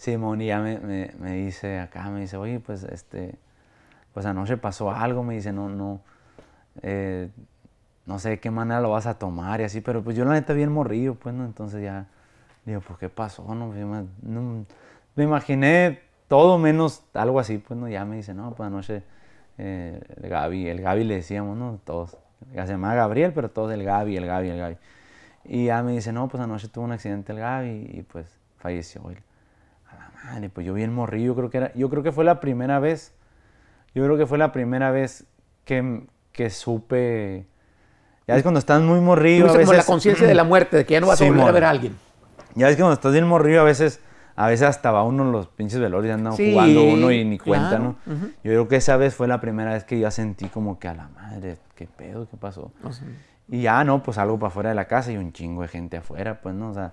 Simón ya me, dice acá, me dice, oye, pues este, pues anoche pasó algo, me dice, no, no, eh, no sé de qué manera lo vas a tomar y así, pero pues yo la neta bien morrido, pues, ¿no? Entonces ya digo, pues qué pasó, no, pues, me, imaginé todo menos algo así, pues, ¿no? Ya me dice, no, pues anoche eh, el Gaby, el Gaby le decíamos, ¿no? Todos, ya se llamaba Gabriel, pero todos el Gaby, el Gaby, el Gaby. Y ya me dice, no, pues anoche tuvo un accidente el Gaby y pues falleció. Él madre, pues yo bien morrillo, creo que era, yo creo que fue la primera vez, yo creo que fue la primera vez que, que supe, ya es cuando estás muy morrillo a veces. Como la conciencia de la muerte, de que ya no vas a volver a ver a alguien. Ya es que cuando estás bien morrillo a veces, a veces hasta va uno los pinches velorios y anda jugando uno y ni cuenta, ¿no? Yo creo que esa vez fue la primera vez que yo sentí como que a la madre, qué pedo, qué pasó. Y ya, no, pues algo para afuera de la casa y un chingo de gente afuera, pues, ¿no? O sea,